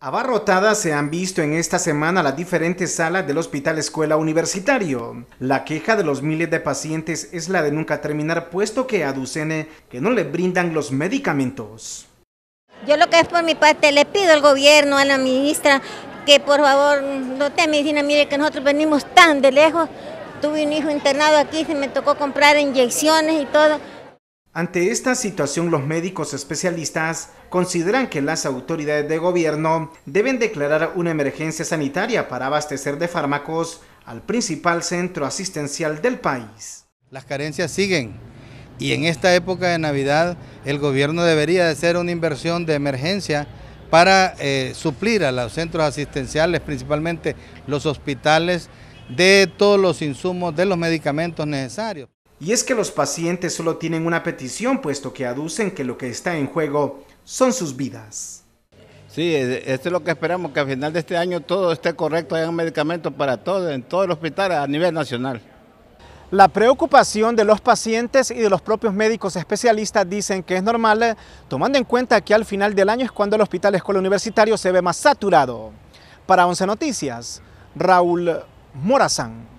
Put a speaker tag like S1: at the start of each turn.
S1: Abarrotadas se han visto en esta semana las diferentes salas del Hospital Escuela Universitario. La queja de los miles de pacientes es la de nunca terminar puesto que aducene que no le brindan los medicamentos.
S2: Yo lo que es por mi parte le pido al gobierno, a la ministra, que por favor no te medicina, mire que nosotros venimos tan de lejos. Tuve un hijo internado aquí, se me tocó comprar inyecciones y todo
S1: ante esta situación, los médicos especialistas consideran que las autoridades de gobierno deben declarar una emergencia sanitaria para abastecer de fármacos al principal
S3: centro asistencial del país. Las carencias siguen y en esta época de Navidad el gobierno debería hacer una inversión de emergencia para eh, suplir a los centros asistenciales, principalmente los hospitales, de todos los insumos, de los medicamentos necesarios. Y es que los pacientes solo tienen una petición,
S1: puesto que aducen que lo que está en juego son sus vidas. Sí,
S4: esto es lo que esperamos, que al final de este año todo esté correcto, un medicamento para todos, en todo el hospital a
S1: nivel nacional. La preocupación de los pacientes y de los propios médicos especialistas dicen que es normal, tomando en cuenta que al final del año es cuando el Hospital Escuela Universitario se ve más saturado. Para 11 Noticias, Raúl Morazán.